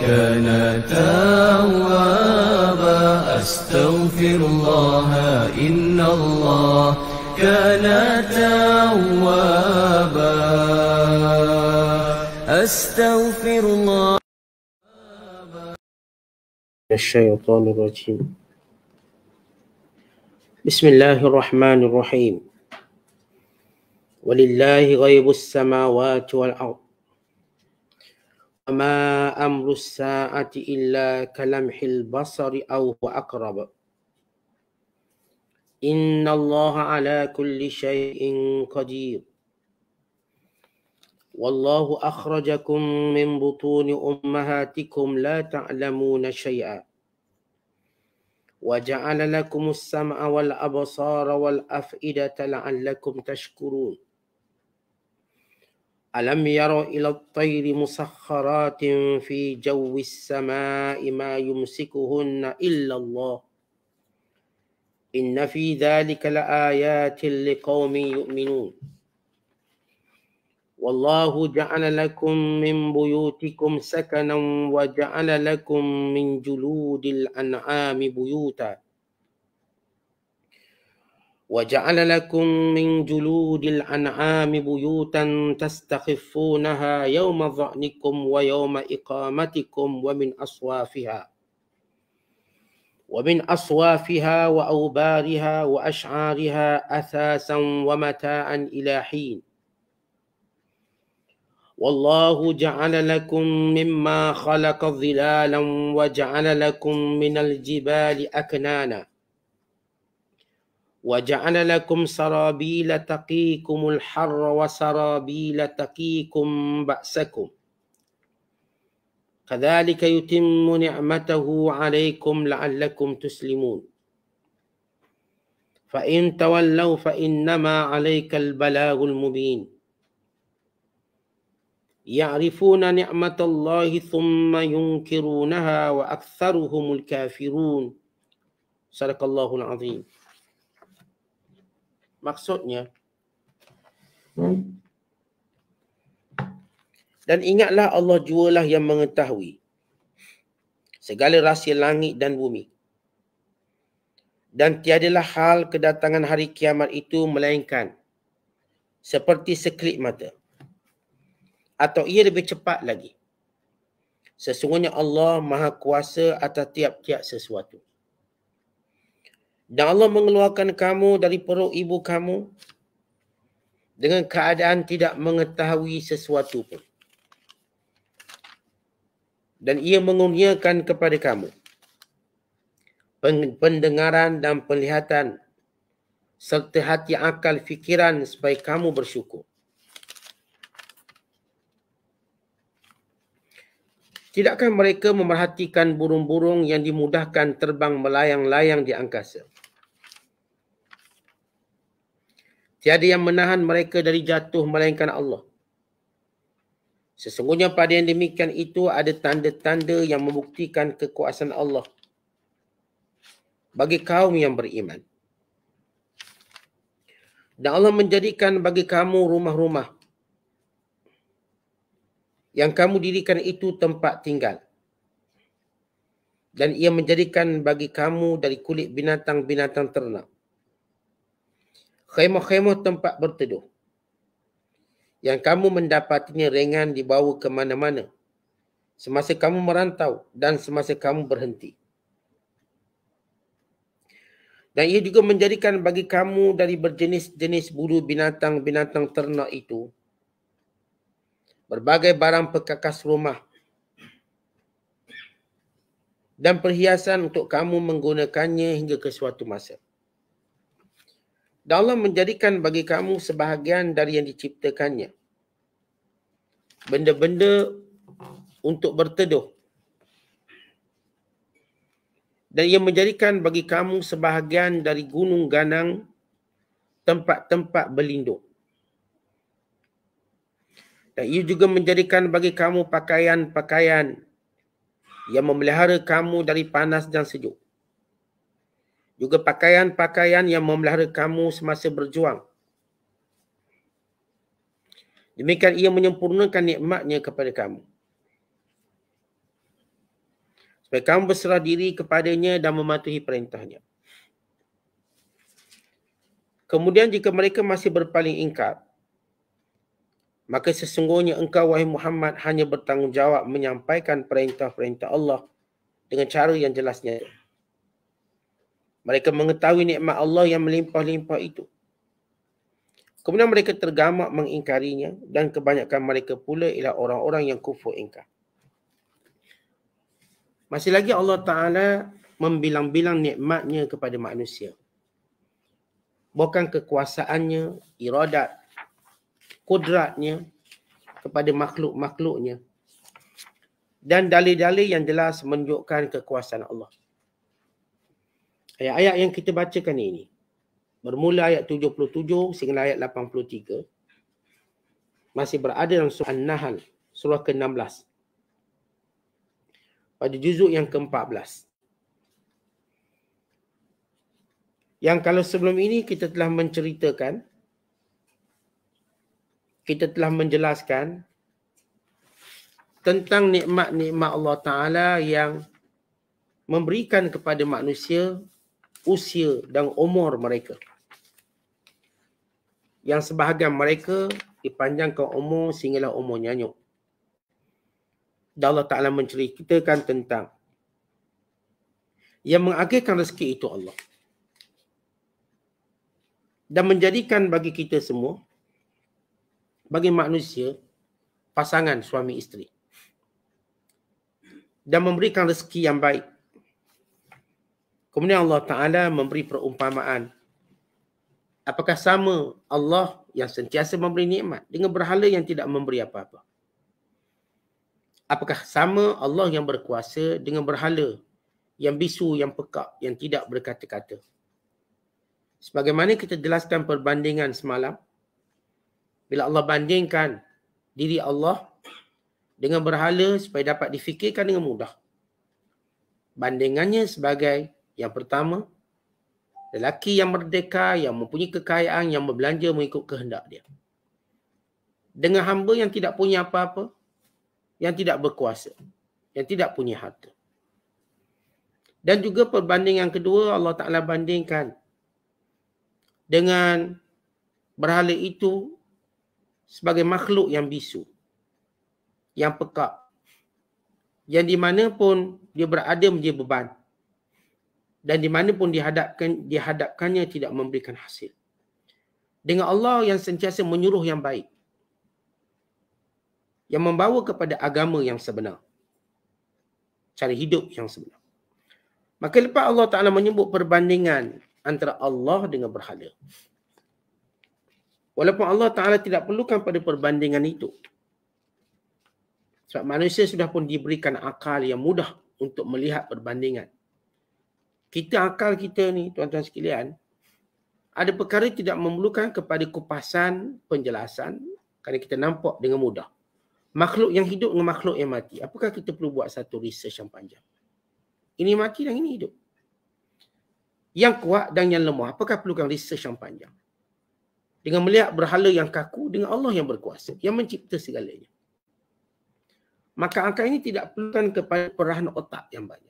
كان توابا أستغفر الله إن الله كان توابا أستغفر الله الشيطان الرجيم بسم الله الرحمن الرحيم ولله غيب السماوات والأرض وما أمر الساعة إلا كلمح البصر أو أقرب إن الله على كل شيء قدير والله أخرجكم من بطون أمهاتكم لا تعلمون شيئا وجعل لكم السمع والأبصار والأفئدة لعلكم تشكرون ألم ير إلى الطير مسخرات في جو السماء ما يمسكهن إلا الله إن في ذلك لآيات لقوم يؤمنون والله جعل لكم من بيوتكم سكنا وجعل لكم من جلود الأنعام بيوتا وجعل لكم من جلود الأنعام بيوتا تستخفونها يوم ظعنكم ويوم إقامتكم ومن أصوافها ومن أصوافها وأوبارها وأشعارها أثاثا ومتاعا إلى حين والله جعل لكم مما خلق ظلالا وجعل لكم من الجبال أكنانا وجعل لكم سرابيل تقيكم الحر وسرابيل تقيكم بأسكم كذلك يتم نعمته عليكم لعلكم تسلمون فإن تولوا فإنما عليك البلاغ المبين يعرفون نعمة الله ثم ينكرونها وأكثرهم الكافرون صدق الله العظيم maksudnya hmm. dan ingatlah Allah jualah yang mengetahui segala rahsia langit dan bumi dan tiadalah hal kedatangan hari kiamat itu melainkan seperti sekelip mata atau ia lebih cepat lagi sesungguhnya Allah maha kuasa atas tiap-tiap sesuatu dan Allah mengeluarkan kamu dari perut ibu kamu dengan keadaan tidak mengetahui sesuatu pun. Dan ia mengurniakan kepada kamu pendengaran dan penglihatan serta hati akal fikiran supaya kamu bersyukur. Tidakkah mereka memerhatikan burung-burung yang dimudahkan terbang melayang-layang di angkasa? Tiada yang menahan mereka dari jatuh melainkan Allah. Sesungguhnya pada yang demikian itu ada tanda-tanda yang membuktikan kekuasaan Allah bagi kaum yang beriman. Dan Allah menjadikan bagi kamu rumah-rumah yang kamu dirikan itu tempat tinggal. Dan ia menjadikan bagi kamu dari kulit binatang-binatang ternak khemah-khemah tempat berteduh. Yang kamu mendapatinya ringan dibawa ke mana-mana. Semasa kamu merantau dan semasa kamu berhenti. Dan ia juga menjadikan bagi kamu dari berjenis-jenis bulu binatang-binatang ternak itu. Berbagai barang perkakas rumah. Dan perhiasan untuk kamu menggunakannya hingga ke suatu masa dan Allah menjadikan bagi kamu sebahagian dari yang diciptakannya. Benda-benda untuk berteduh. Dan ia menjadikan bagi kamu sebahagian dari gunung ganang tempat-tempat berlindung. Dan ia juga menjadikan bagi kamu pakaian-pakaian yang memelihara kamu dari panas dan sejuk. Juga pakaian-pakaian yang memelihara kamu semasa berjuang. Demikian ia menyempurnakan nikmatnya kepada kamu. Supaya kamu berserah diri kepadanya dan mematuhi perintahnya. Kemudian jika mereka masih berpaling ingkar, maka sesungguhnya engkau wahai Muhammad hanya bertanggungjawab menyampaikan perintah-perintah Allah dengan cara yang jelasnya. Mereka mengetahui nikmat Allah yang melimpah-limpah itu. Kemudian mereka tergamak mengingkarinya dan kebanyakan mereka pula ialah orang-orang yang kufur ingkar. Masih lagi Allah Ta'ala membilang-bilang nikmatnya kepada manusia. Bukan kekuasaannya, iradat, kudratnya kepada makhluk-makhluknya. Dan dalil-dalil yang jelas menunjukkan kekuasaan Allah ayat-ayat yang kita bacakan ini bermula ayat 77 sehingga ayat 83 masih berada dalam surah An-Nahl surah ke-16 pada juzuk yang ke-14 yang kalau sebelum ini kita telah menceritakan kita telah menjelaskan tentang nikmat-nikmat Allah Taala yang memberikan kepada manusia usia dan umur mereka. Yang sebahagian mereka dipanjangkan umur sehinggalah umur nyanyuk. Dan Allah Ta'ala menceritakan tentang yang mengakhirkan rezeki itu Allah. Dan menjadikan bagi kita semua, bagi manusia, pasangan suami isteri. Dan memberikan rezeki yang baik Kemudian Allah Ta'ala memberi perumpamaan. Apakah sama Allah yang sentiasa memberi nikmat dengan berhala yang tidak memberi apa-apa? Apakah sama Allah yang berkuasa dengan berhala yang bisu, yang pekak, yang tidak berkata-kata? Sebagaimana kita jelaskan perbandingan semalam, bila Allah bandingkan diri Allah dengan berhala supaya dapat difikirkan dengan mudah. Bandingannya sebagai yang pertama, lelaki yang merdeka, yang mempunyai kekayaan, yang berbelanja mengikut kehendak dia. Dengan hamba yang tidak punya apa-apa, yang tidak berkuasa, yang tidak punya harta. Dan juga perbandingan yang kedua, Allah Ta'ala bandingkan dengan berhala itu sebagai makhluk yang bisu, yang pekak, yang di mana pun dia berada menjadi beban dan di mana pun dihadapkan dihadapkannya tidak memberikan hasil. Dengan Allah yang sentiasa menyuruh yang baik. Yang membawa kepada agama yang sebenar. Cara hidup yang sebenar. Maka lepas Allah Ta'ala menyebut perbandingan antara Allah dengan berhala. Walaupun Allah Ta'ala tidak perlukan pada perbandingan itu. Sebab manusia sudah pun diberikan akal yang mudah untuk melihat perbandingan kita akal kita ni tuan-tuan sekalian ada perkara tidak memerlukan kepada kupasan penjelasan kerana kita nampak dengan mudah makhluk yang hidup dengan makhluk yang mati apakah kita perlu buat satu research yang panjang ini mati dan ini hidup yang kuat dan yang lemah apakah perlukan research yang panjang dengan melihat berhala yang kaku dengan Allah yang berkuasa yang mencipta segalanya maka angka ini tidak perlukan kepada perahan otak yang banyak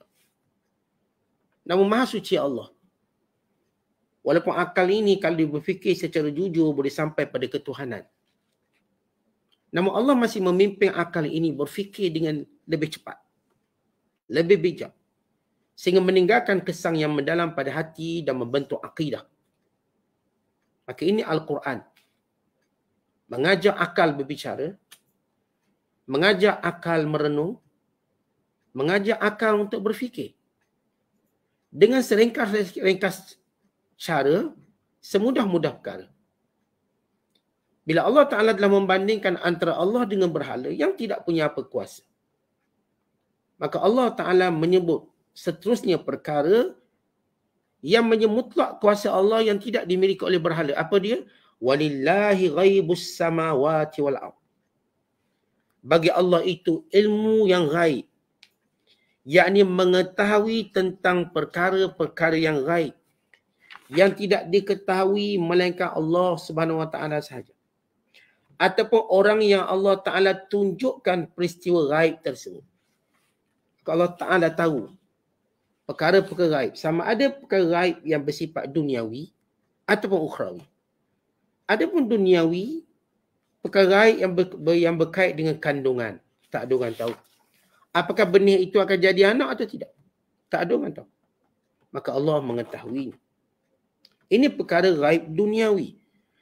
namun maha suci Allah. Walaupun akal ini kalau dia berfikir secara jujur boleh sampai pada ketuhanan. Namun Allah masih memimpin akal ini berfikir dengan lebih cepat. Lebih bijak. Sehingga meninggalkan kesan yang mendalam pada hati dan membentuk akidah. Maka ini Al-Quran. Mengajak akal berbicara. Mengajak akal merenung. Mengajak akal untuk berfikir dengan seringkas-ringkas cara semudah-mudah perkara. Bila Allah Ta'ala telah membandingkan antara Allah dengan berhala yang tidak punya apa kuasa. Maka Allah Ta'ala menyebut seterusnya perkara yang menyemutlak kuasa Allah yang tidak dimiliki oleh berhala. Apa dia? Walillahi ghaibus samawati wal'ab. Bagi Allah itu ilmu yang ghaib yakni mengetahui tentang perkara-perkara yang gaib yang tidak diketahui melainkan Allah Subhanahu Wa Taala sahaja ataupun orang yang Allah Taala tunjukkan peristiwa gaib tersebut kalau Allah Taala tahu perkara-perkara gaib sama ada perkara gaib yang bersifat duniawi ataupun ukhrawi adapun duniawi perkara gaib yang ber, yang berkait dengan kandungan tak ada orang tahu apakah benih itu akan jadi anak atau tidak. Tak ada orang tahu. Maka Allah mengetahui. Ini perkara raib duniawi.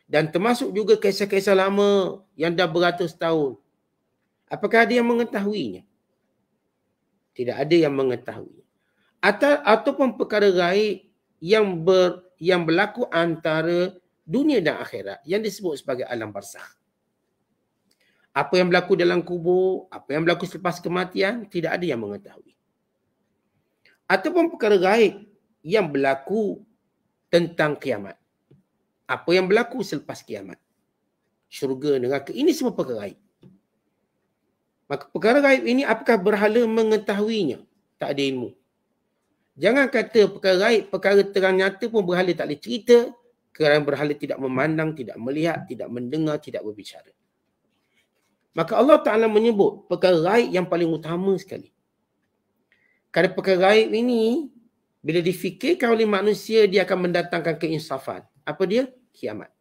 Dan termasuk juga kisah-kisah lama yang dah beratus tahun. Apakah ada yang mengetahuinya? Tidak ada yang mengetahui. Atau, ataupun perkara raib yang ber, yang berlaku antara dunia dan akhirat yang disebut sebagai alam barzakh apa yang berlaku dalam kubur, apa yang berlaku selepas kematian, tidak ada yang mengetahui. Ataupun perkara gaib yang berlaku tentang kiamat. Apa yang berlaku selepas kiamat. Syurga, neraka, ini semua perkara gaib. Maka perkara gaib ini apakah berhala mengetahuinya? Tak ada ilmu. Jangan kata perkara gaib, perkara terang nyata pun berhala tak boleh cerita kerana berhala tidak memandang, tidak melihat, tidak mendengar, tidak berbicara. Maka Allah Ta'ala menyebut perkara raib yang paling utama sekali. Kerana perkara raib ini, bila difikirkan oleh manusia, dia akan mendatangkan keinsafan. Apa dia? Kiamat.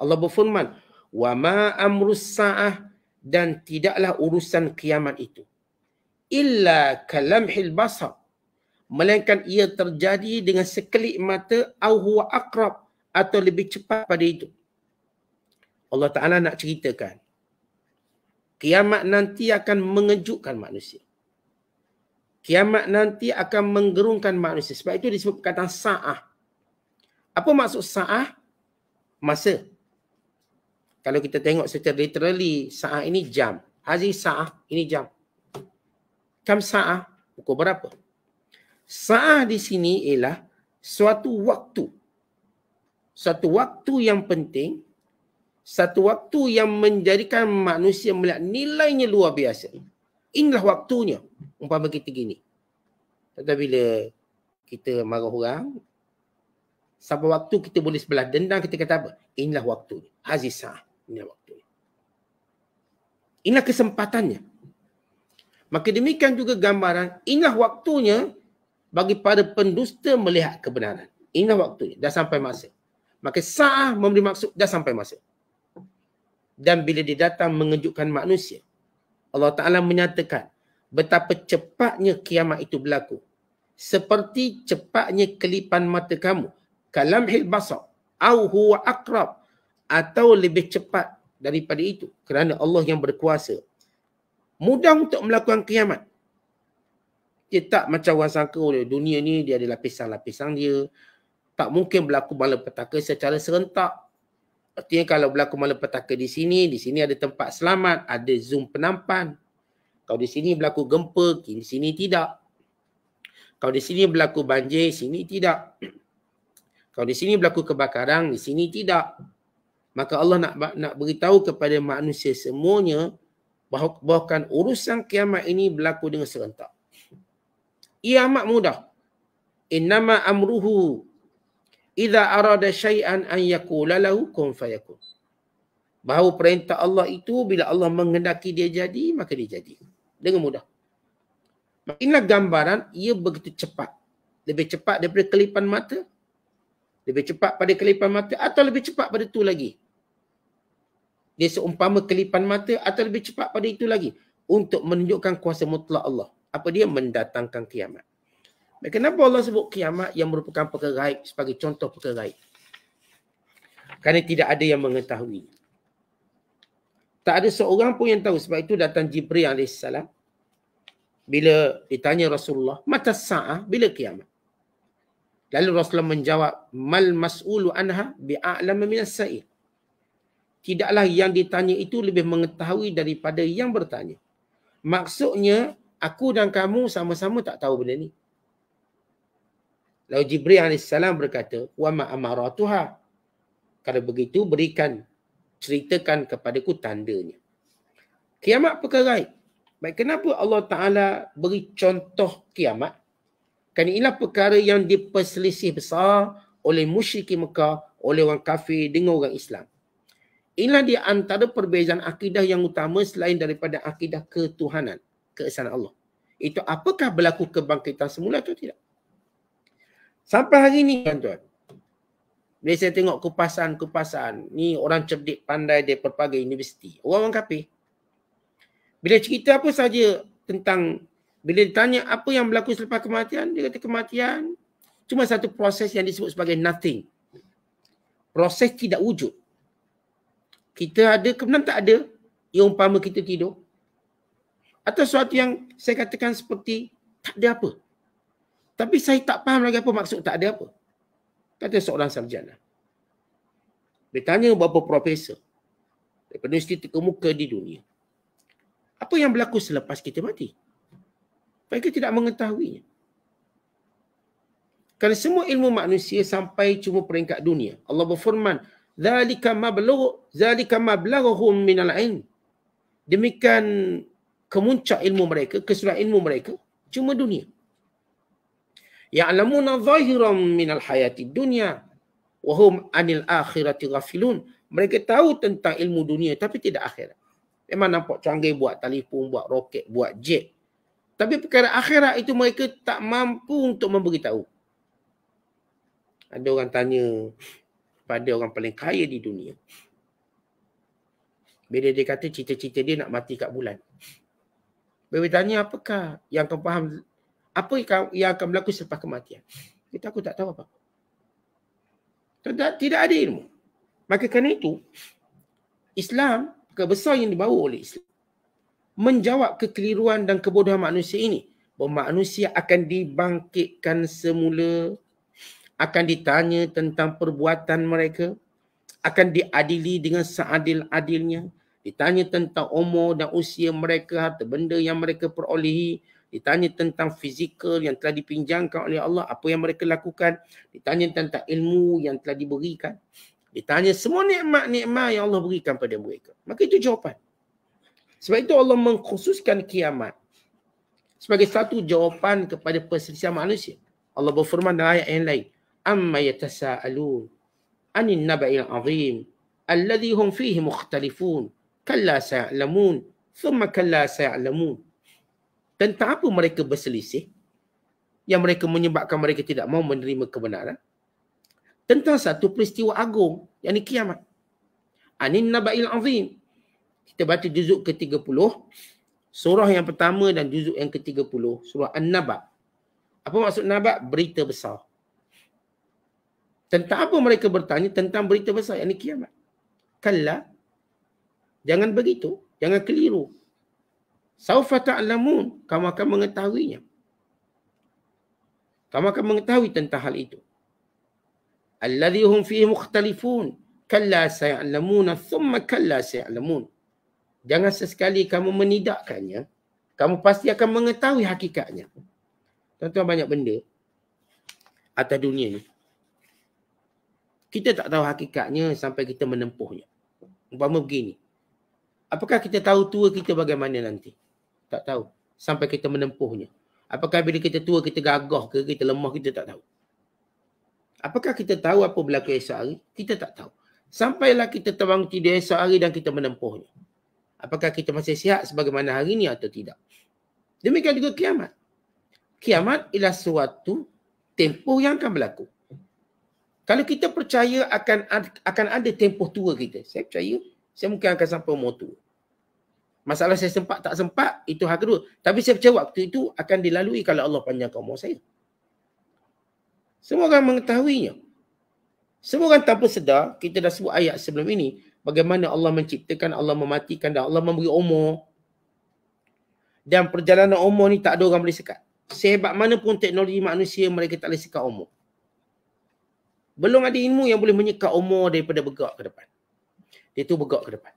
Allah berfirman, Wa ma amrus sa'ah dan tidaklah urusan kiamat itu. Illa kalam basar. Melainkan ia terjadi dengan sekelip mata atau akrab atau lebih cepat pada itu. Allah Ta'ala nak ceritakan. Kiamat nanti akan mengejutkan manusia. Kiamat nanti akan menggerungkan manusia. Sebab itu disebut perkataan sa'ah. Apa maksud sa'ah? Masa. Kalau kita tengok secara literally, sa'ah ini jam. Hari sa'ah ini jam. Kam sa'ah, pukul berapa? Sa'ah di sini ialah suatu waktu. Suatu waktu yang penting satu waktu yang menjadikan manusia melihat nilainya luar biasa. Inilah waktunya umpama kita gini. Tetapi bila kita marah orang, sampai waktu kita boleh sebelah dendam, kita kata apa? Inilah waktunya. Hazisah. Inilah waktunya. Inilah kesempatannya. Maka demikian juga gambaran, inilah waktunya bagi para pendusta melihat kebenaran. Inilah waktunya. Dah sampai masa. Maka sah memberi maksud, dah sampai masa dan bila dia datang mengejutkan manusia. Allah Ta'ala menyatakan betapa cepatnya kiamat itu berlaku. Seperti cepatnya kelipan mata kamu. Kalam hil basar. Au huwa akrab. Atau lebih cepat daripada itu. Kerana Allah yang berkuasa. Mudah untuk melakukan kiamat. Dia tak macam orang sangka oleh dunia ni dia ada lapisan-lapisan dia. Tak mungkin berlaku malam malapetaka secara serentak. Artinya kalau berlaku malapetaka di sini, di sini ada tempat selamat, ada zoom penampan. Kalau di sini berlaku gempa, di sini tidak. Kalau di sini berlaku banjir, sini tidak. Kalau di sini berlaku kebakaran, di sini tidak. Maka Allah nak nak beritahu kepada manusia semuanya bahawa bahkan urusan kiamat ini berlaku dengan serentak. Ia amat mudah. Innama amruhu idza arada syai'an an yaqula lahu kun fayakun. Bahawa perintah Allah itu bila Allah menghendaki dia jadi, maka dia jadi. Dengan mudah. Inilah gambaran ia begitu cepat. Lebih cepat daripada kelipan mata. Lebih cepat pada kelipan mata atau lebih cepat pada itu lagi. Dia seumpama kelipan mata atau lebih cepat pada itu lagi. Untuk menunjukkan kuasa mutlak Allah. Apa dia? Mendatangkan kiamat. Kenapa Allah sebut kiamat yang merupakan perkara gaib sebagai contoh perkara gaib? Kerana tidak ada yang mengetahui. Tak ada seorang pun yang tahu sebab itu datang Jibril alaihissalam bila ditanya Rasulullah, "Mata sa'ah bila kiamat?" Lalu Rasulullah menjawab, "Mal mas'ulu anha bi'alam min as Tidaklah yang ditanya itu lebih mengetahui daripada yang bertanya. Maksudnya aku dan kamu sama-sama tak tahu benda ni. Lalu Jibril AS berkata, Wa ma'amara tuha. Kalau begitu, berikan, ceritakan kepadaku tandanya. Kiamat perkara Baik, kenapa Allah Ta'ala beri contoh kiamat? Kerana inilah perkara yang diperselisih besar oleh musyrik Mekah, oleh orang kafir dengan orang Islam. Inilah di antara perbezaan akidah yang utama selain daripada akidah ketuhanan, keesaan Allah. Itu apakah berlaku kebangkitan semula atau tidak? Sampai hari ni kan tuan. Bila saya tengok kupasan-kupasan, ni orang cerdik pandai dia pelbagai universiti. Orang-orang kapi. Bila cerita apa saja tentang, bila ditanya apa yang berlaku selepas kematian, dia kata kematian cuma satu proses yang disebut sebagai nothing. Proses tidak wujud. Kita ada kemudian tak ada Ia umpama kita tidur. Atau sesuatu yang saya katakan seperti tak ada apa. Tapi saya tak faham lagi apa maksud tak ada apa. Kata seorang sarjana. Dia tanya beberapa profesor. Daripada universiti terkemuka di dunia. Apa yang berlaku selepas kita mati? Mereka tidak mengetahuinya. Kerana semua ilmu manusia sampai cuma peringkat dunia. Allah berfirman, "Zalika mablagh, zalika mablaghuhum min al-'ilm." Demikian kemuncak ilmu mereka, keseluruhan ilmu mereka cuma dunia ya'lamuna zahiran min minal hayati dunya wahum anil akhirati ghafilun mereka tahu tentang ilmu dunia tapi tidak akhirat memang nampak canggih buat telefon buat roket buat jet tapi perkara akhirat itu mereka tak mampu untuk memberitahu ada orang tanya pada orang paling kaya di dunia bila dia kata cita-cita dia nak mati kat bulan. Bila tanya apakah yang kau faham apa yang akan berlaku selepas kematian? Kita aku tak tahu apa. Tidak, tidak ada ilmu. Maka kerana itu, Islam, kebesar yang dibawa oleh Islam, menjawab kekeliruan dan kebodohan manusia ini. Bahawa manusia akan dibangkitkan semula, akan ditanya tentang perbuatan mereka, akan diadili dengan seadil-adilnya, ditanya tentang umur dan usia mereka, harta benda yang mereka perolehi, ditanya tentang fizikal yang telah dipinjamkan oleh Allah apa yang mereka lakukan ditanya tentang ilmu yang telah diberikan ditanya semua nikmat-nikmat yang Allah berikan pada mereka maka itu jawapan sebab itu Allah mengkhususkan kiamat sebagai satu jawapan kepada perselisihan manusia Allah berfirman dalam ayat yang lain amma yatasaalun anin naba'il azim alladhi hum fihi mukhtalifun kalla thumma kalla tentang apa mereka berselisih yang mereka menyebabkan mereka tidak mau menerima kebenaran? Tentang satu peristiwa agung, yakni kiamat. Anin Naba'il Azim. Kita baca juzuk ke-30. Surah yang pertama dan juzuk yang ke-30. Surah An-Naba' Apa maksud nabak? Berita besar. Tentang apa mereka bertanya? Tentang berita besar, yakni kiamat. Kalla. Jangan begitu. Jangan keliru. Saufa ta'lamun, kamu akan mengetahuinya. Kamu akan mengetahui tentang hal itu. Alladhi hum fi mukhtalifun, kalla sa'lamuna thumma kalla sa'lamun. Jangan sesekali kamu menidakkannya, kamu pasti akan mengetahui hakikatnya. tuan banyak benda atas dunia ni. Kita tak tahu hakikatnya sampai kita menempuhnya. Umpama begini. Apakah kita tahu tua kita bagaimana nanti? tak tahu sampai kita menempuhnya apakah bila kita tua kita gagah ke kita lemah kita tak tahu apakah kita tahu apa berlaku esok hari kita tak tahu sampailah kita terbang tidur esok hari dan kita menempuhnya apakah kita masih sihat sebagaimana hari ini atau tidak demikian juga kiamat kiamat ialah suatu tempoh yang akan berlaku kalau kita percaya akan akan ada tempoh tua kita saya percaya saya mungkin akan sampai umur tua Masalah saya sempat tak sempat, itu hal kedua. Tapi saya percaya waktu itu akan dilalui kalau Allah panjangkan umur saya. Semua orang mengetahuinya. Semua orang tanpa sedar, kita dah sebut ayat sebelum ini, bagaimana Allah menciptakan, Allah mematikan dan Allah memberi umur. Dan perjalanan umur ni tak ada orang boleh sekat. Sehebat mana pun teknologi manusia, mereka tak boleh sekat umur. Belum ada ilmu yang boleh menyekat umur daripada bergerak ke depan. Dia tu bergerak ke depan.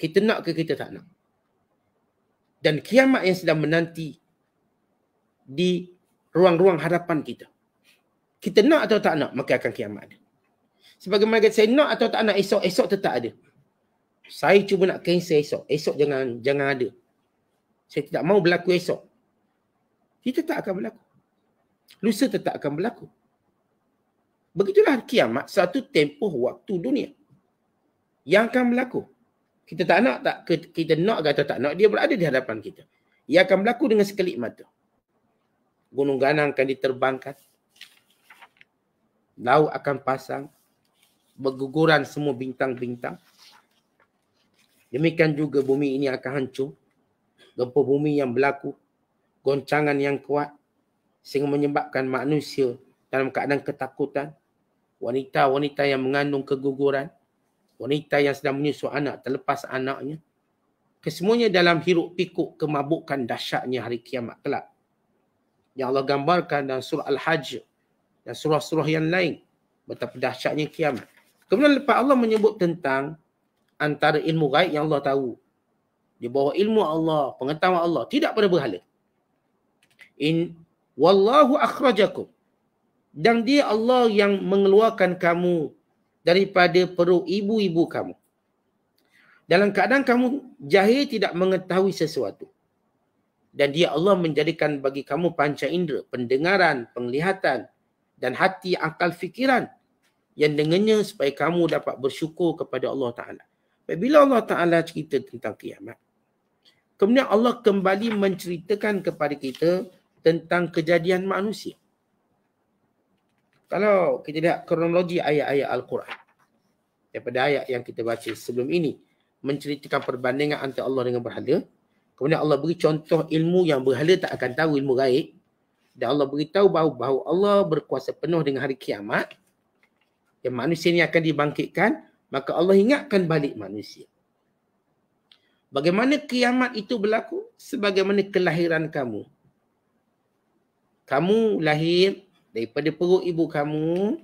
Kita nak ke kita tak nak dan kiamat yang sedang menanti di ruang-ruang hadapan kita. Kita nak atau tak nak, maka akan kiamat ada. Sebagaimana kata saya nak atau tak nak esok, esok tetap ada. Saya cuba nak cancel esok. Esok jangan jangan ada. Saya tidak mahu berlaku esok. Dia tetap akan berlaku. Lusa tetap akan berlaku. Begitulah kiamat satu tempoh waktu dunia. Yang akan berlaku kita tak nak tak kita nak atau tak nak dia berada di hadapan kita ia akan berlaku dengan sekelip mata gunung ganang akan diterbangkan laut akan pasang berguguran semua bintang-bintang demikian juga bumi ini akan hancur gempa bumi yang berlaku goncangan yang kuat sehingga menyebabkan manusia dalam keadaan ketakutan wanita-wanita yang mengandung keguguran wanita yang sedang menyusu anak terlepas anaknya kesemuanya dalam hiruk pikuk kemabukan dahsyatnya hari kiamat kelak yang Allah gambarkan dalam surah al-hajj dan surah-surah yang lain betapa dahsyatnya kiamat kemudian lepas Allah menyebut tentang antara ilmu gaib yang Allah tahu di bawah ilmu Allah pengetahuan Allah tidak pada berhala in wallahu akhrajakum dan dia Allah yang mengeluarkan kamu daripada perut ibu-ibu kamu. Dalam keadaan kamu jahil tidak mengetahui sesuatu. Dan dia Allah menjadikan bagi kamu panca indera, pendengaran, penglihatan dan hati akal fikiran yang dengannya supaya kamu dapat bersyukur kepada Allah Ta'ala. Bila Allah Ta'ala cerita tentang kiamat, kemudian Allah kembali menceritakan kepada kita tentang kejadian manusia. Kalau kita lihat kronologi ayat-ayat Al-Quran daripada ayat yang kita baca sebelum ini menceritakan perbandingan antara Allah dengan berhala. Kemudian Allah beri contoh ilmu yang berhala tak akan tahu ilmu gaib. Dan Allah beritahu bahawa, bahawa Allah berkuasa penuh dengan hari kiamat. Yang manusia ini akan dibangkitkan. Maka Allah ingatkan balik manusia. Bagaimana kiamat itu berlaku? Sebagaimana kelahiran kamu. Kamu lahir daripada perut ibu kamu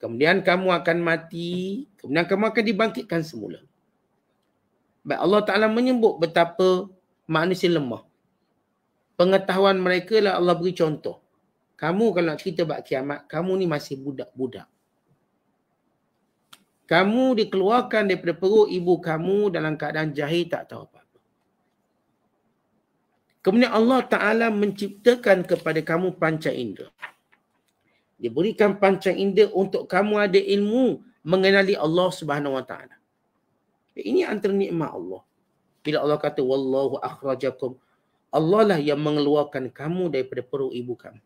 kemudian kamu akan mati kemudian kamu akan dibangkitkan semula baik Allah Taala menyebut betapa manusia lemah pengetahuan mereka lah Allah beri contoh kamu kalau nak cerita bab kiamat kamu ni masih budak-budak kamu dikeluarkan daripada perut ibu kamu dalam keadaan jahil tak tahu apa Kemudian Allah Ta'ala menciptakan kepada kamu panca indera. Dia berikan panca indera untuk kamu ada ilmu mengenali Allah Subhanahu Wa Ta'ala. Ini antara nikmat Allah. Bila Allah kata, Wallahu akhrajakum. Allah lah yang mengeluarkan kamu daripada perut ibu kamu.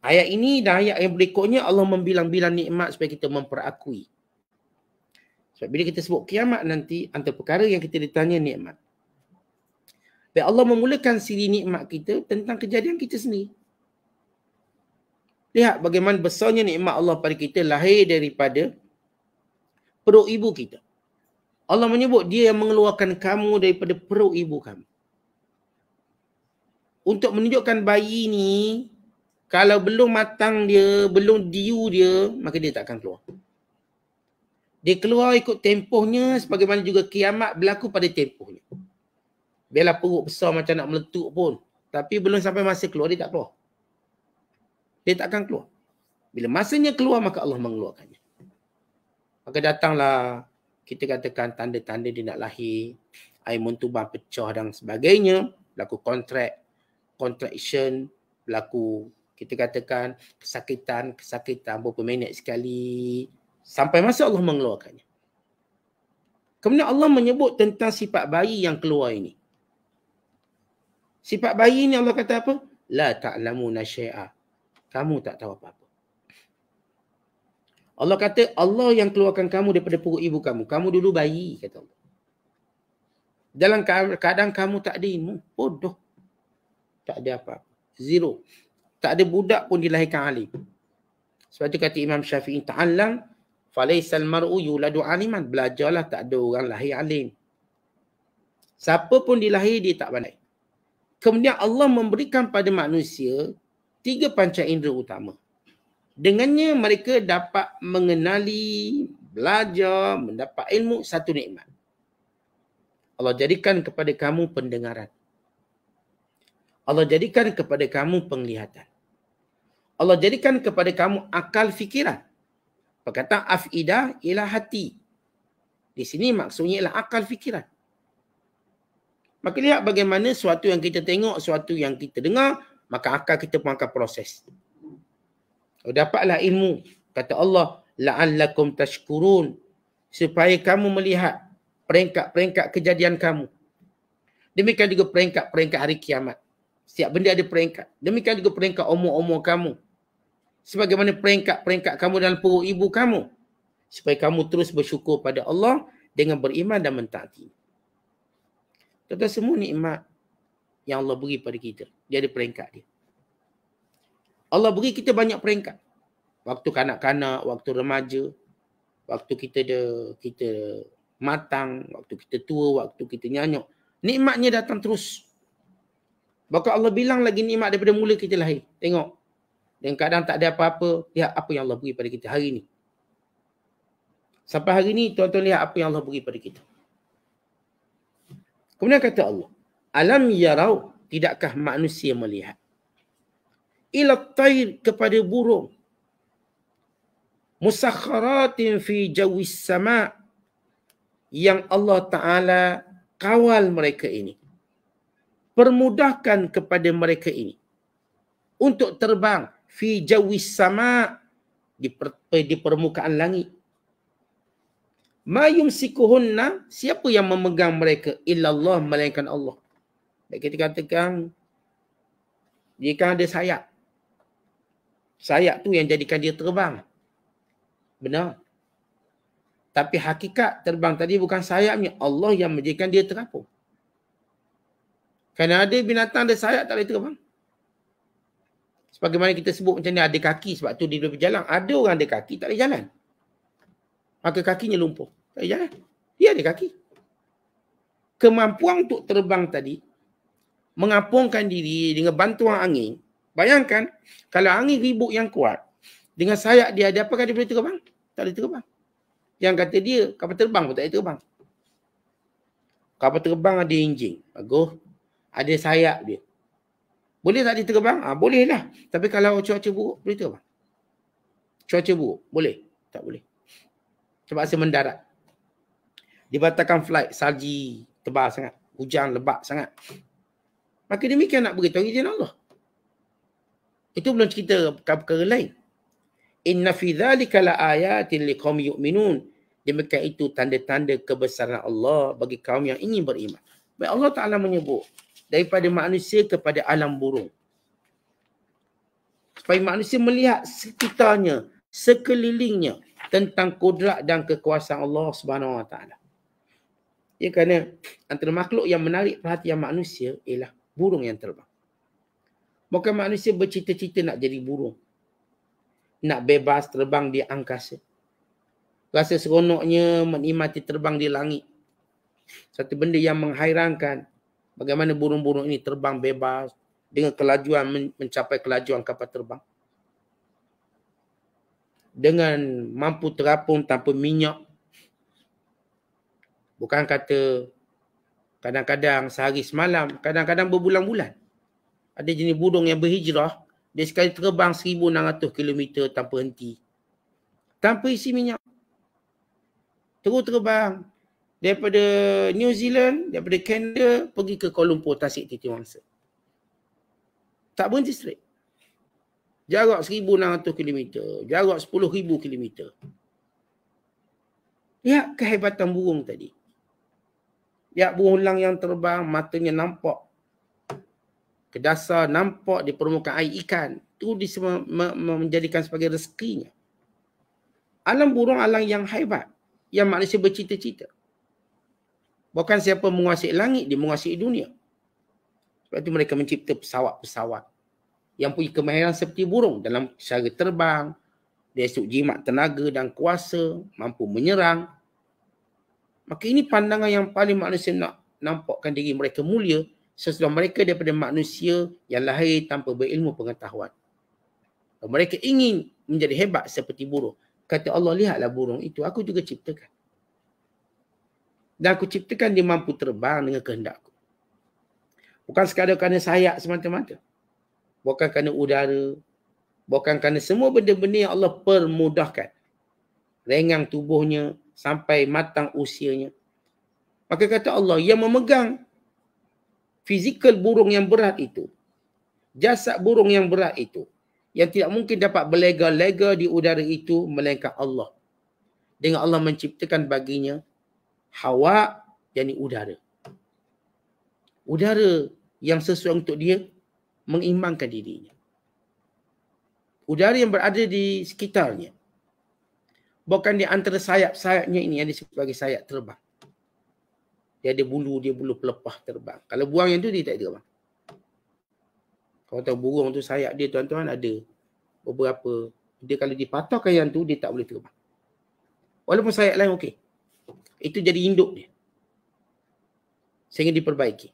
Ayat ini dan ayat yang berikutnya Allah membilang-bilang nikmat supaya kita memperakui. Sebab bila kita sebut kiamat nanti, antara perkara yang kita ditanya nikmat. Baik Allah memulakan siri nikmat kita tentang kejadian kita sendiri. Lihat bagaimana besarnya nikmat Allah pada kita lahir daripada perut ibu kita. Allah menyebut dia yang mengeluarkan kamu daripada perut ibu kamu. Untuk menunjukkan bayi ni kalau belum matang dia, belum diu dia, maka dia tak akan keluar. Dia keluar ikut tempohnya sebagaimana juga kiamat berlaku pada tempohnya. Biarlah perut besar macam nak meletup pun. Tapi belum sampai masa keluar, dia tak keluar. Dia tak akan keluar. Bila masanya keluar, maka Allah mengeluarkannya. Maka datanglah, kita katakan tanda-tanda dia nak lahir. Air muntuban pecah dan sebagainya. Berlaku kontrak, contraction, berlaku kita katakan kesakitan, kesakitan beberapa minit sekali. Sampai masa Allah mengeluarkannya. Kemudian Allah menyebut tentang sifat bayi yang keluar ini. Sifat bayi ni Allah kata apa? La ta'lamu nasya'a. Kamu tak tahu apa-apa. Allah kata Allah yang keluarkan kamu daripada perut ibu kamu. Kamu dulu bayi kata Allah. Dalam keadaan kamu tak ada ilmu. Bodoh. Tak ada apa-apa. Zero. Tak ada budak pun dilahirkan alim. Sebab tu kata Imam Syafi'i ta'allam. Falaisal mar'u yuladu aliman. Belajarlah tak ada orang lahir alim. Siapa pun dilahir dia tak pandai. Kemudian Allah memberikan pada manusia tiga panca indera utama. Dengannya mereka dapat mengenali, belajar, mendapat ilmu satu nikmat. Allah jadikan kepada kamu pendengaran. Allah jadikan kepada kamu penglihatan. Allah jadikan kepada kamu akal fikiran. Perkataan afidah ialah hati. Di sini maksudnya ialah akal fikiran. Maka lihat bagaimana suatu yang kita tengok, suatu yang kita dengar, maka akal kita pun akan proses. Oh, dapatlah ilmu. Kata Allah, la'allakum tashkurun. Supaya kamu melihat peringkat-peringkat kejadian kamu. Demikian juga peringkat-peringkat hari kiamat. Setiap benda ada peringkat. Demikian juga peringkat umur-umur kamu. Sebagaimana peringkat-peringkat kamu dalam perut ibu kamu. Supaya kamu terus bersyukur pada Allah dengan beriman dan mentaati tuan semua nikmat yang Allah beri pada kita. Dia ada peringkat dia. Allah beri kita banyak peringkat. Waktu kanak-kanak, waktu remaja, waktu kita de, kita matang, waktu kita tua, waktu kita nyanyok, Nikmatnya datang terus. Bahkan Allah bilang lagi nikmat daripada mula kita lahir. Tengok. Dan kadang tak ada apa-apa, lihat apa yang Allah beri pada kita hari ini. Sampai hari ini, tuan-tuan lihat apa yang Allah beri pada kita. Kemudian kata Allah, alam yarau tidakkah manusia melihat? Ila tair kepada burung. Musakharatin fi jawis sama yang Allah Ta'ala kawal mereka ini. Permudahkan kepada mereka ini. Untuk terbang fi jawis sama di, per, di permukaan langit mayum sikuhunna siapa yang memegang mereka illallah melainkan Allah Baik kita katakan jika ada sayap sayap tu yang jadikan dia terbang benar tapi hakikat terbang tadi bukan sayapnya Allah yang menjadikan dia terapung kerana ada binatang ada sayap tak boleh terbang sebagaimana kita sebut macam ni ada kaki sebab tu dia boleh berjalan ada orang ada kaki tak boleh jalan maka kakinya lumpuh Eh, jangan. Dia ada kaki. Kemampuan untuk terbang tadi, mengapungkan diri dengan bantuan angin. Bayangkan kalau angin ribut yang kuat, dengan sayap dia ada, apakah dia boleh terbang? Tak boleh terbang. Yang kata dia, kapal terbang pun tak boleh terbang. Kapal terbang ada enjin. Bagus. Ada sayap dia. Boleh tak diterbang? Ah, ha, boleh lah. Tapi kalau cuaca buruk, boleh terbang? Cuaca buruk, boleh? Tak boleh. Terpaksa mendarat dibatalkan flight salji tebal sangat hujan lebat sangat maka demikian nak beritahu izin Allah itu belum cerita perkara lain inna fi dhalika la ayatin liqaumi yu'minun demikian itu tanda-tanda kebesaran Allah bagi kaum yang ingin beriman baik Allah Taala menyebut daripada manusia kepada alam burung supaya manusia melihat sekitarnya sekelilingnya tentang kudrat dan kekuasaan Allah Subhanahu Wa Taala. Ya kerana antara makhluk yang menarik perhatian manusia ialah burung yang terbang. Maka manusia bercita-cita nak jadi burung. Nak bebas terbang di angkasa. Rasa seronoknya menikmati terbang di langit. Satu benda yang menghairankan bagaimana burung-burung ini terbang bebas dengan kelajuan mencapai kelajuan kapal terbang. Dengan mampu terapung tanpa minyak Bukan kata kadang-kadang sehari semalam, kadang-kadang berbulan-bulan. Ada jenis burung yang berhijrah, dia sekali terbang 1,600 km tanpa henti. Tanpa isi minyak. Terus terbang daripada New Zealand, daripada Canada pergi ke Kuala Lumpur, Tasik, Titiwangsa. Tak berhenti straight. Jarak 1,600 km, jarak 10,000 km. Lihat kehebatan burung tadi. Tiap burung elang yang terbang, matanya nampak. Kedasar nampak di permukaan air ikan. Itu disebut menjadikan sebagai rezekinya. Alam burung alang yang hebat. Yang manusia bercita-cita. Bukan siapa menguasai langit, dia menguasai dunia. Sebab itu mereka mencipta pesawat-pesawat. Yang punya kemahiran seperti burung dalam cara terbang. Dia esok jimat tenaga dan kuasa. Mampu menyerang Maka ini pandangan yang paling manusia nak nampakkan diri mereka mulia sesudah mereka daripada manusia yang lahir tanpa berilmu pengetahuan. Mereka ingin menjadi hebat seperti burung. Kata Allah, lihatlah burung itu. Aku juga ciptakan. Dan aku ciptakan dia mampu terbang dengan kehendakku. Bukan sekadar kerana sayap semata-mata. Bukan kerana udara. Bukan kerana semua benda-benda yang Allah permudahkan. Rengang tubuhnya, sampai matang usianya. Maka kata Allah, yang memegang fizikal burung yang berat itu, jasad burung yang berat itu, yang tidak mungkin dapat berlega-lega di udara itu, melainkan Allah. Dengan Allah menciptakan baginya, hawa, yang udara. Udara yang sesuai untuk dia, mengimbangkan dirinya. Udara yang berada di sekitarnya, Bukan di antara sayap-sayapnya ini yang disebut sebagai sayap terbang. Dia ada bulu, dia bulu pelepah terbang. Kalau buang yang tu, dia tak terbang. Kalau tahu burung tu sayap dia tuan-tuan ada beberapa. Dia kalau dipatahkan yang tu, dia tak boleh terbang. Walaupun sayap lain okey. Itu jadi induk dia. Sehingga diperbaiki.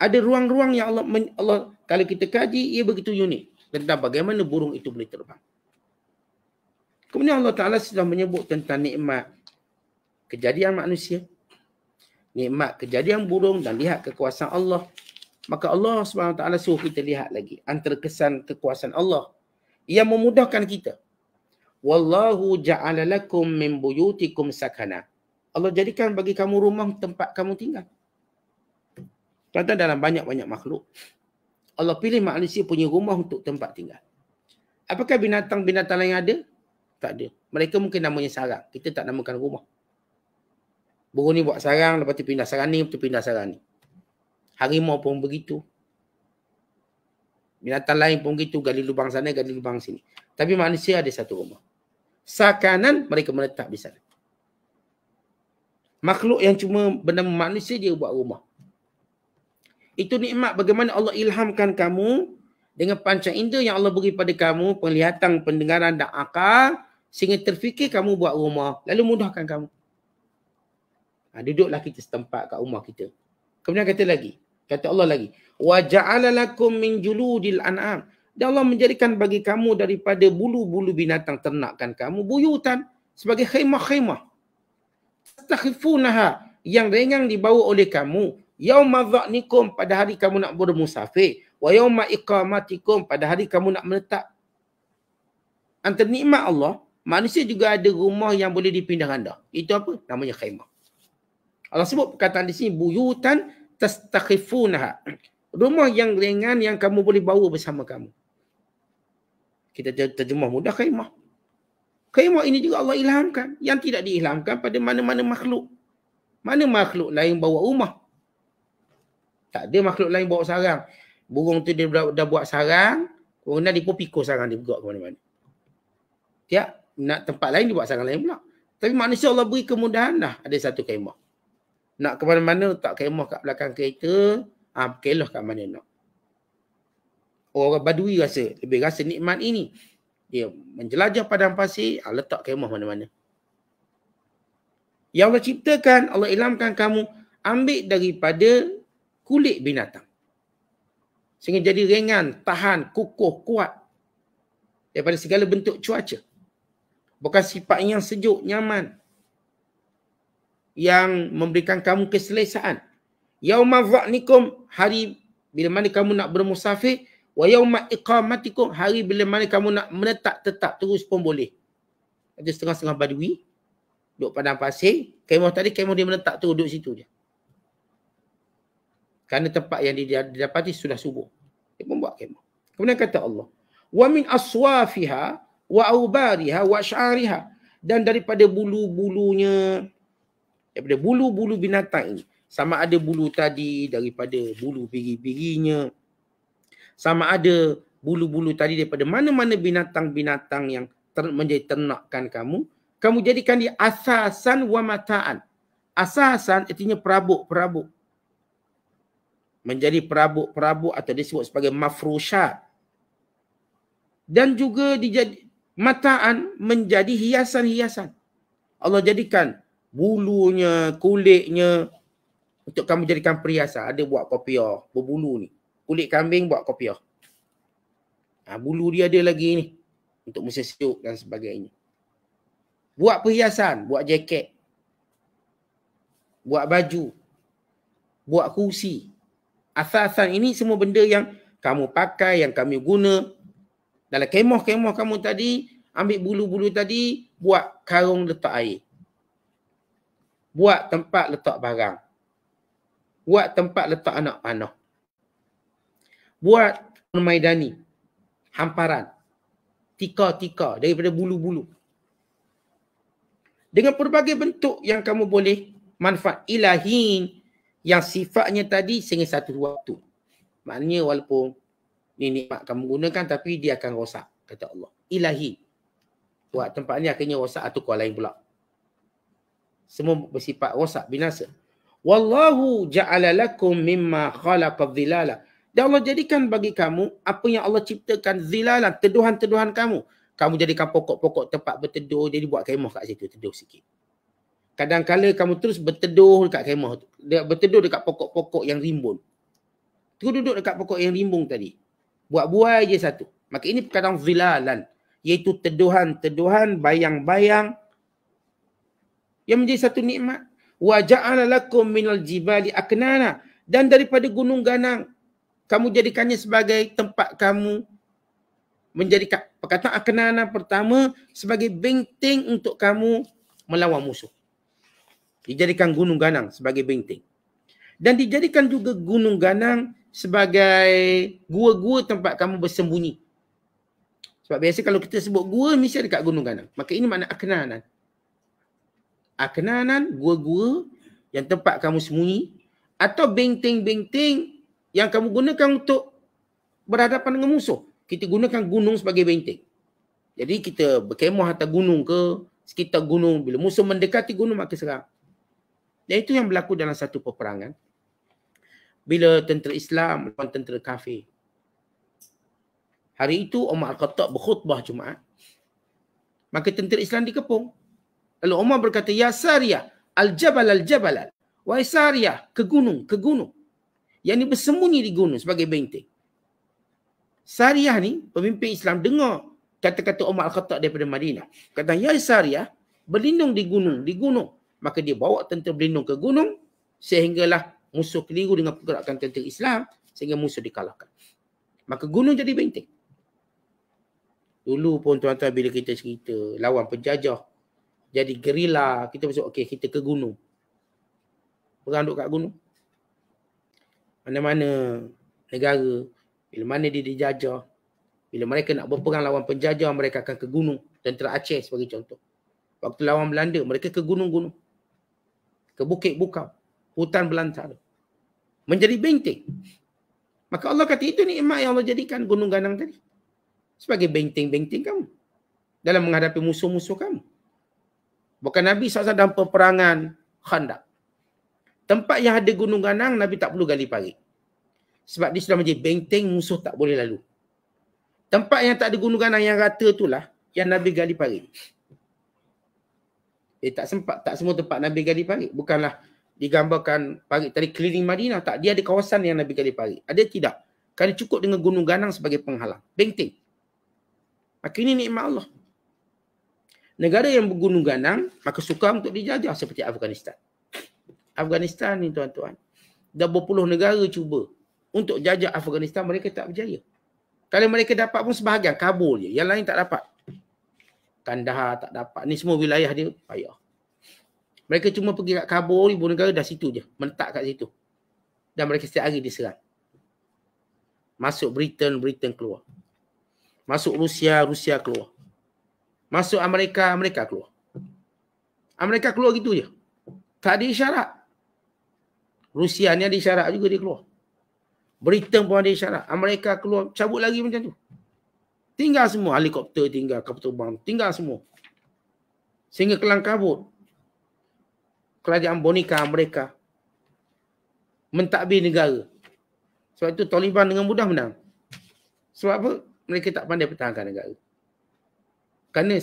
Ada ruang-ruang yang Allah, Allah kalau kita kaji, ia begitu unik. Tentang bagaimana burung itu boleh terbang. Kemudian Allah Ta'ala sudah menyebut tentang nikmat kejadian manusia. Nikmat kejadian burung dan lihat kekuasaan Allah. Maka Allah SWT suruh kita lihat lagi antara kesan kekuasaan Allah yang memudahkan kita. Wallahu ja'ala lakum min buyutikum sakana. Allah jadikan bagi kamu rumah tempat kamu tinggal. tuan dalam banyak-banyak makhluk, Allah pilih manusia punya rumah untuk tempat tinggal. Apakah binatang-binatang lain ada? tak dia. Mereka mungkin namanya sarang. Kita tak namakan rumah. Burung ni buat sarang, lepas tu pindah sarang ni, lepas tu pindah sarang ni. Harimau pun begitu. Binatang lain pun begitu, gali lubang sana, gali lubang sini. Tapi manusia ada satu rumah. Sakanan mereka meletak di sana. Makhluk yang cuma benda manusia dia buat rumah. Itu nikmat bagaimana Allah ilhamkan kamu dengan panca indera yang Allah beri pada kamu, penglihatan, pendengaran dan akal sehingga terfikir kamu buat rumah lalu mudahkan kamu. Ha, duduklah kita setempat kat rumah kita. Kemudian kata lagi, kata Allah lagi, wa ja'ala lakum min juludil an'am. Dan Allah menjadikan bagi kamu daripada bulu-bulu binatang ternakan kamu buyutan sebagai khaimah-khaimah. Tastakhifunaha yang rengang dibawa oleh kamu Yawma dha'nikum pada hari kamu nak bermusafir wa yauma iqamatikum pada hari kamu nak menetap. Antara nikmat Allah manusia juga ada rumah yang boleh dipindah randah. Itu apa? Namanya khaimah. Allah sebut perkataan di sini buyutan tastakhifunaha. Rumah yang ringan yang kamu boleh bawa bersama kamu. Kita terjemah mudah khaimah. Khaimah ini juga Allah ilhamkan. Yang tidak diilhamkan pada mana-mana makhluk. Mana makhluk lain bawa rumah? Tak ada makhluk lain bawa sarang. Burung tu dia dah, buat sarang. Kemudian dia pun pikul sarang dia juga ke mana-mana. Tiap. Ya? nak tempat lain dia buat sarang lain pula. Tapi manusia Allah beri kemudahan lah ada satu kemah. Nak ke mana-mana tak kemah kat belakang kereta, ah ha, kelah kat mana nak. Orang badui rasa, lebih rasa nikmat ini. Dia menjelajah padang pasir, ha, letak kemah mana-mana. Yang Allah ciptakan, Allah ilhamkan kamu ambil daripada kulit binatang. Sehingga jadi ringan, tahan, kukuh, kuat daripada segala bentuk cuaca. Bukan sifat yang sejuk, nyaman. Yang memberikan kamu keselesaan. Yauma zaknikum hari bila mana kamu nak bermusafir. Wa yauma iqamatikum hari bila mana kamu nak menetap tetap terus pun boleh. Ada setengah-setengah badui. Duduk padang pasir. Kemah tadi kemah dia menetap terus duduk situ je. Kerana tempat yang dia didapati sudah subuh. Dia pun buat kemah. Kemudian kata Allah. Wa min aswafiha wa awbariha wa sya'ariha dan daripada bulu-bulunya daripada bulu-bulu binatang ini sama ada bulu tadi daripada bulu biri-birinya sama ada bulu-bulu tadi daripada mana-mana binatang-binatang yang ter- menjadi ternakan kamu kamu jadikan dia asasan wa mataan asasan artinya perabuk-perabuk menjadi perabuk-perabuk atau disebut sebagai mafrusyat dan juga dijadi mataan menjadi hiasan-hiasan. Allah jadikan bulunya, kulitnya untuk kamu jadikan perhiasan. Ada buat kopiah oh, berbulu ni. Kulit kambing buat kopiah. Oh. Ha, bulu dia ada lagi ni. Untuk mesejuk dan sebagainya. Buat perhiasan, buat jaket. Buat baju. Buat kursi. Asasan ini semua benda yang kamu pakai, yang kami guna dalam kemah-kemah kamu tadi, ambil bulu-bulu tadi, buat karung letak air. Buat tempat letak barang. Buat tempat letak anak panah. Buat maidani. Hamparan. Tika-tika daripada bulu-bulu. Dengan pelbagai bentuk yang kamu boleh manfaat ilahin yang sifatnya tadi sehingga satu waktu. Maknanya walaupun ni nikmat kamu gunakan tapi dia akan rosak kata Allah ilahi buat tempat ni akhirnya rosak atau kuah lain pula semua bersifat rosak binasa wallahu ja'ala lakum mimma khalaqa dhilala dan Allah jadikan bagi kamu apa yang Allah ciptakan zilala teduhan-teduhan kamu kamu jadikan pokok-pokok tempat berteduh jadi buat kemah kat situ teduh sikit kadang kadangkala kamu terus berteduh dekat kemah berteduh dekat pokok-pokok yang rimbun terus duduk dekat pokok yang rimbun tadi buat buai je satu. Maka ini perkataan zilalan iaitu teduhan-teduhan bayang-bayang yang menjadi satu nikmat. Wa ja'ala lakum minal jibali aknana dan daripada gunung ganang kamu jadikannya sebagai tempat kamu menjadikan perkataan aknana pertama sebagai benteng untuk kamu melawan musuh. Dijadikan gunung ganang sebagai benteng. Dan dijadikan juga gunung ganang sebagai gua-gua tempat kamu bersembunyi. Sebab biasa kalau kita sebut gua mesti ada dekat gunung kanan. Maka ini makna akenanan. Akenanan, gua-gua yang tempat kamu sembunyi atau benteng-benteng yang kamu gunakan untuk berhadapan dengan musuh. Kita gunakan gunung sebagai benteng. Jadi kita berkemah atas gunung ke sekitar gunung. Bila musuh mendekati gunung maka serang. Dan itu yang berlaku dalam satu peperangan bila tentera Islam lawan tentera kafir. Hari itu Umar Al-Khattab berkhutbah Jumaat. Maka tentera Islam dikepung. Lalu Umar berkata, Ya Sariyah, Al-Jabal Al-Jabal al Wahai Sariyah, ke gunung, ke gunung. Yang ini bersembunyi di gunung sebagai benteng. Sariyah ni, pemimpin Islam, dengar kata-kata Umar Al-Khattab daripada Madinah. Kata, Ya Sariyah, berlindung di gunung, di gunung. Maka dia bawa tentera berlindung ke gunung sehinggalah musuh keliru dengan pergerakan tentera Islam sehingga musuh dikalahkan. Maka gunung jadi benteng. Dulu pun tuan-tuan bila kita cerita lawan penjajah jadi gerila kita masuk okey kita ke gunung. Perang duk kat gunung. Mana-mana negara bila mana dia dijajah bila mereka nak berperang lawan penjajah mereka akan ke gunung tentera Aceh sebagai contoh. Waktu lawan Belanda mereka ke gunung-gunung. Ke bukit bukau, hutan belantara menjadi benteng. Maka Allah kata itu nikmat yang Allah jadikan gunung ganang tadi. Sebagai benteng-benteng kamu. Dalam menghadapi musuh-musuh kamu. Bukan Nabi SAW dalam peperangan khandak. Tempat yang ada gunung ganang, Nabi tak perlu gali parit. Sebab dia sudah menjadi benteng, musuh tak boleh lalu. Tempat yang tak ada gunung ganang yang rata itulah yang Nabi gali parit. Eh, tak sempat, tak semua tempat Nabi gali parit. Bukanlah digambarkan parit tadi keliling Madinah tak dia ada kawasan yang Nabi kali parit ada tidak Kali cukup dengan gunung ganang sebagai penghalang benteng maka ini nikmat Allah negara yang bergunung ganang maka suka untuk dijajah seperti Afghanistan Afghanistan ni tuan-tuan dah berpuluh negara cuba untuk jajah Afghanistan mereka tak berjaya kalau mereka dapat pun sebahagian Kabul je yang lain tak dapat Kandahar tak dapat ni semua wilayah dia payah mereka cuma pergi kat Kabul, ibu negara dah situ je. mentak kat situ. Dan mereka setiap hari diserang. Masuk Britain, Britain keluar. Masuk Rusia, Rusia keluar. Masuk Amerika, Amerika keluar. Amerika keluar gitu je. Tak ada isyarat. Rusia ni ada isyarat juga dia keluar. Britain pun ada isyarat. Amerika keluar, cabut lagi macam tu. Tinggal semua. Helikopter tinggal, kapal terbang. Tinggal semua. Sehingga kelang kabut kerajaan Bonika mereka mentadbir negara. Sebab itu Taliban dengan mudah menang. Sebab apa? Mereka tak pandai pertahankan negara. Kerana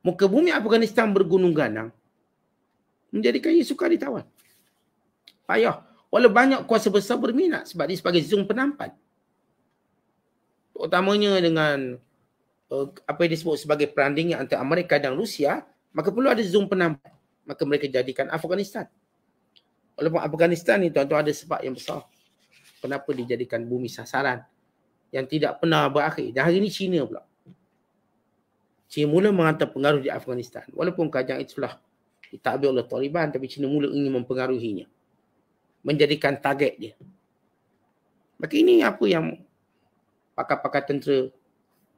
muka bumi Afghanistan bergunung ganang menjadikan ia sukar ditawan. Payah. Walau banyak kuasa besar berminat sebab dia sebagai zon penampan. Utamanya dengan uh, apa yang disebut sebagai perandingan antara Amerika dan Rusia, maka perlu ada zon penampan maka mereka jadikan Afghanistan. Walaupun Afghanistan ni tuan-tuan ada sebab yang besar. Kenapa dijadikan bumi sasaran yang tidak pernah berakhir. Dan hari ini China pula. China mula menghantar pengaruh di Afghanistan. Walaupun kajian itu lah ditakbir oleh Taliban tapi China mula ingin mempengaruhinya. Menjadikan target dia. Maka ini apa yang pakar-pakar tentera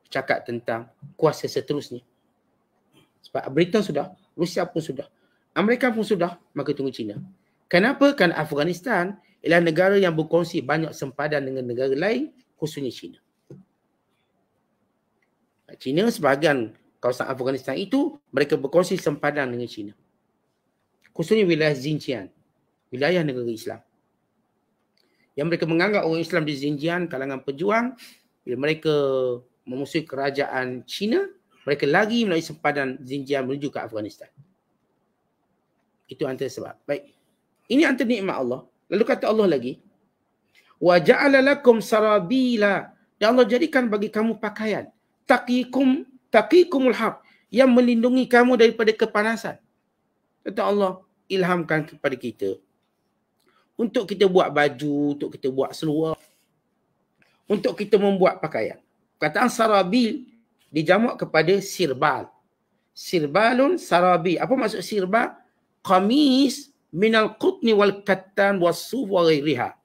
cakap tentang kuasa seterusnya. Sebab Britain sudah, Rusia pun sudah. Amerika pun sudah maka tunggu China. Kenapa? Kerana Afghanistan ialah negara yang berkongsi banyak sempadan dengan negara lain khususnya China. China sebahagian kawasan Afghanistan itu mereka berkongsi sempadan dengan China. Khususnya wilayah Xinjiang, wilayah negara Islam. Yang mereka menganggap orang Islam di Xinjiang kalangan pejuang bila mereka memusuhi kerajaan China, mereka lagi melalui sempadan Xinjiang menuju ke Afghanistan. Itu antara sebab. Baik. Ini antara nikmat Allah. Lalu kata Allah lagi, "Wa ja'ala lakum sarabila." Dan Allah jadikan bagi kamu pakaian. Taqikum, taqikumul haq yang melindungi kamu daripada kepanasan. Kata Allah ilhamkan kepada kita untuk kita buat baju, untuk kita buat seluar, untuk kita membuat pakaian. Kataan sarabil dijamak kepada sirbal. Sirbalun sarabi. Apa maksud sirbal? qamis minal qutni wal kattan wasuf wa ghairiha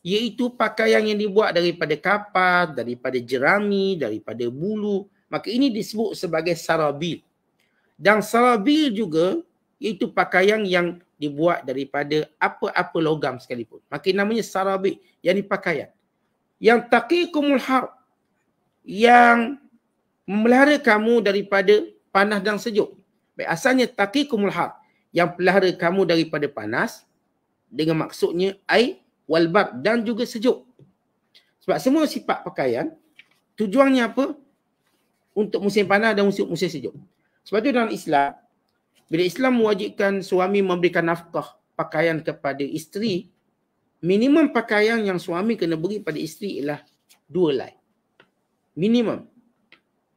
iaitu pakaian yang dibuat daripada kapas, daripada jerami, daripada bulu. Maka ini disebut sebagai sarabil. Dan sarabil juga iaitu pakaian yang dibuat daripada apa-apa logam sekalipun. Maka namanya sarabil yang dipakai. Yang taqikumul harb yang memelihara kamu daripada panas dan sejuk. Baik asalnya taqikumul harb yang pelihara kamu daripada panas dengan maksudnya air wal dan juga sejuk. Sebab semua sifat pakaian tujuannya apa? Untuk musim panas dan musim musim sejuk. Sebab itu dalam Islam bila Islam mewajibkan suami memberikan nafkah pakaian kepada isteri minimum pakaian yang suami kena beri pada isteri ialah dua lai. Minimum.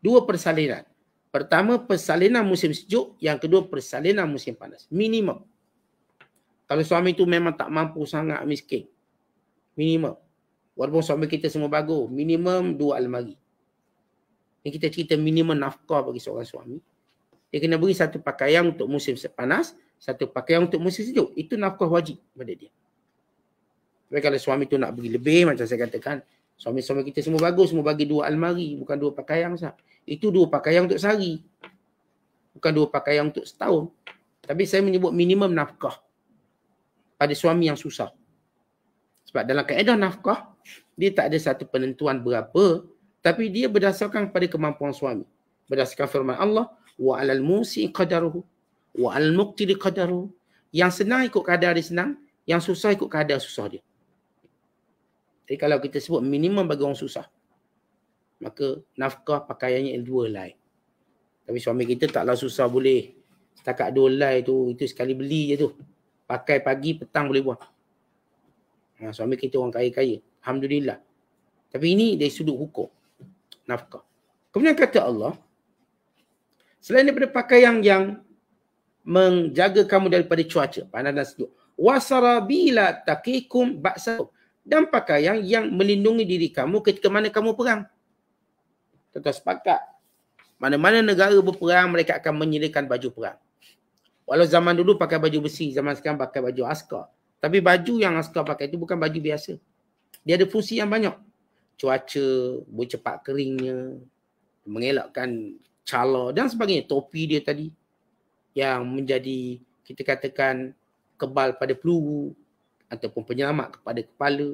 Dua persalinan. Pertama, persalinan musim sejuk. Yang kedua, persalinan musim panas. Minimum. Kalau suami tu memang tak mampu sangat miskin. Minimum. Walaupun suami kita semua bagus. Minimum dua almari. Ini kita cerita minimum nafkah bagi seorang suami. Dia kena beri satu pakaian untuk musim panas. Satu pakaian untuk musim sejuk. Itu nafkah wajib pada dia. Tapi kalau suami tu nak beri lebih macam saya katakan. Suami-suami kita semua bagus, semua bagi dua almari, bukan dua pakaian sah. Itu dua pakaian untuk sehari. Bukan dua pakaian untuk setahun. Tapi saya menyebut minimum nafkah pada suami yang susah. Sebab dalam kaedah nafkah, dia tak ada satu penentuan berapa, tapi dia berdasarkan pada kemampuan suami. Berdasarkan firman Allah, wa wa'alal musi qadaruhu, wa'al muqtiri qadaruhu. Yang senang ikut kadar dia senang, yang susah ikut kadar susah dia. Tapi kalau kita sebut minimum bagi orang susah, maka nafkah pakaiannya dua lai. Tapi suami kita taklah susah boleh. Setakat dua lai tu, itu sekali beli je tu. Pakai pagi, petang boleh buat. Ha, suami kita orang kaya-kaya. Alhamdulillah. Tapi ini dari sudut hukum. Nafkah. Kemudian kata Allah, selain daripada pakaian yang menjaga kamu daripada cuaca, panas dan sejuk, wasarabila takikum baksatuk dan pakaian yang melindungi diri kamu ketika mana kamu perang. Kita sepakat. Mana-mana negara berperang, mereka akan menyediakan baju perang. Walau zaman dulu pakai baju besi, zaman sekarang pakai baju askar. Tapi baju yang askar pakai itu bukan baju biasa. Dia ada fungsi yang banyak. Cuaca, cepat keringnya, mengelakkan cala dan sebagainya. Topi dia tadi yang menjadi kita katakan kebal pada peluru ataupun penyelamat kepada kepala.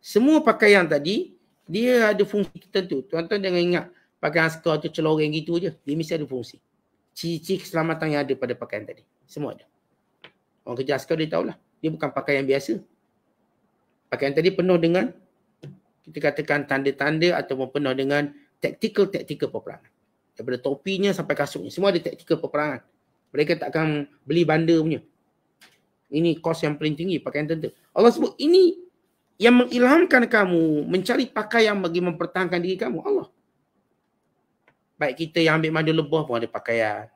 Semua pakaian tadi, dia ada fungsi tertentu. Tuan-tuan jangan ingat pakaian askar tu celoreng gitu je. Dia mesti ada fungsi. Cici ciri keselamatan yang ada pada pakaian tadi. Semua ada. Orang kerja askar dia tahulah. Dia bukan pakaian biasa. Pakaian tadi penuh dengan kita katakan tanda-tanda ataupun penuh dengan taktikal-taktikal peperangan. Daripada topinya sampai kasutnya. Semua ada taktikal peperangan. Mereka takkan beli bandar punya. Ini kos yang paling tinggi pakaian tentu. Allah sebut ini yang mengilhamkan kamu mencari pakaian bagi mempertahankan diri kamu. Allah. Baik kita yang ambil madu lebah pun ada pakaian.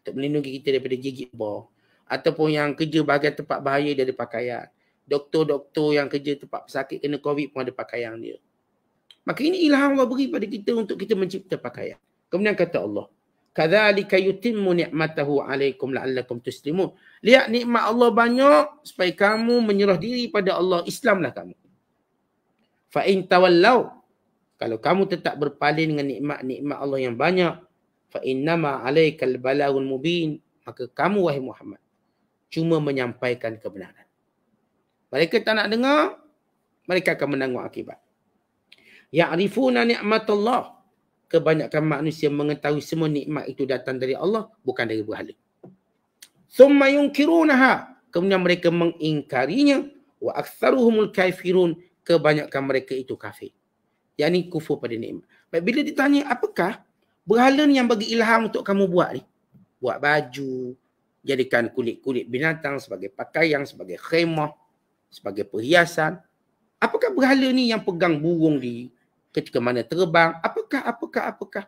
Untuk melindungi kita daripada gigit lebah. Ataupun yang kerja bahagian tempat bahaya dia ada pakaian. Doktor-doktor yang kerja tempat pesakit kena covid pun ada pakaian dia. Maka ini ilham Allah beri pada kita untuk kita mencipta pakaian. Kemudian kata Allah kadzalika yutimmu ni'matahu 'alaikum la'allakum tuslimun. Lihat nikmat Allah banyak supaya kamu menyerah diri pada Allah, Islamlah kamu. Fa'in tawallau kalau kamu tetap berpaling dengan nikmat-nikmat Allah yang banyak, fa innama 'alaikal balagul mubin, maka kamu wahai Muhammad cuma menyampaikan kebenaran. Mereka tak nak dengar, mereka akan menanggung akibat. Ya'rifuna ni'matallah kebanyakan manusia mengetahui semua nikmat itu datang dari Allah bukan dari berhala. Thumma yunkirunaha. Kemudian mereka mengingkarinya. Wa aktharuhumul kafirun. Kebanyakan mereka itu kafir. Yang ini kufur pada nikmat. Baik, bila ditanya apakah berhala ni yang bagi ilham untuk kamu buat ni? Buat baju, jadikan kulit-kulit binatang sebagai pakaian, sebagai khemah, sebagai perhiasan. Apakah berhala ni yang pegang burung di ketika mana terbang, apakah, apakah, apakah.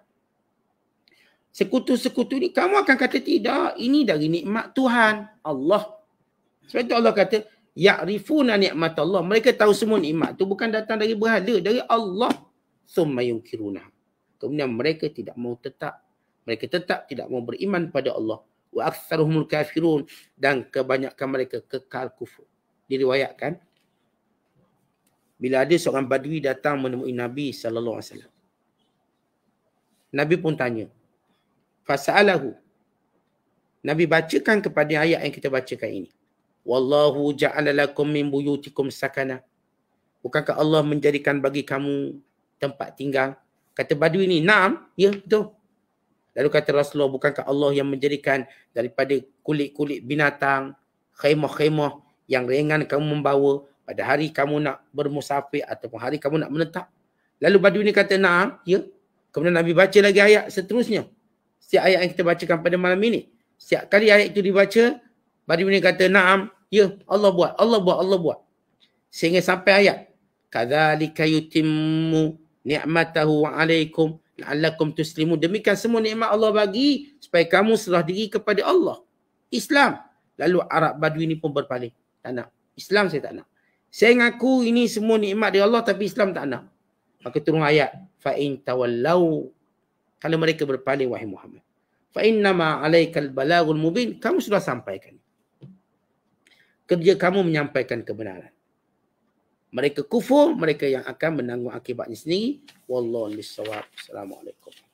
Sekutu-sekutu ni kamu akan kata tidak, ini dari nikmat Tuhan, Allah. Sebab itu Allah kata, ya'rifuna nikmat Allah. Mereka tahu semua nikmat tu bukan datang dari berhala, dari Allah. Thumma yungkiruna. Kemudian mereka tidak mau tetap. Mereka tetap tidak mau beriman pada Allah. Wa aksaruhumul kafirun. Dan kebanyakan mereka kekal kufur. Diriwayatkan bila ada seorang badui datang menemui Nabi sallallahu alaihi wasallam. Nabi pun tanya. fasaalahu. Nabi bacakan kepada ayat yang kita bacakan ini. Wallahu ja'ala lakum min buyutikum sakana. Bukankah Allah menjadikan bagi kamu tempat tinggal? Kata badui ini, "Naam, ya, betul." Lalu kata Rasulullah, bukankah Allah yang menjadikan daripada kulit-kulit binatang, khaymah-khaymah yang ringan kamu membawa, pada hari kamu nak bermusafir ataupun hari kamu nak menetap. Lalu Badu ni kata na'am, ya. Kemudian Nabi baca lagi ayat seterusnya. Setiap ayat yang kita bacakan pada malam ini. Setiap kali ayat itu dibaca, Badu ni kata na'am, ya Allah buat, Allah buat, Allah buat. Sehingga sampai ayat. Kadhalika yutimmu ni'matahu alaikum la'allakum tuslimu. Demikian semua nikmat Allah bagi supaya kamu serah diri kepada Allah. Islam. Lalu Arab Badui ini pun berpaling. Tak nak. Islam saya tak nak. Saya ngaku ini semua nikmat dari Allah tapi Islam tak nak. Maka turun ayat Fain in tawallau kalau mereka berpaling wahai Muhammad. Fain nama ma alaikal balagul mubin kamu sudah sampaikan. Kerja kamu menyampaikan kebenaran. Mereka kufur, mereka yang akan menanggung akibatnya sendiri. Wallahu alaihi Assalamualaikum.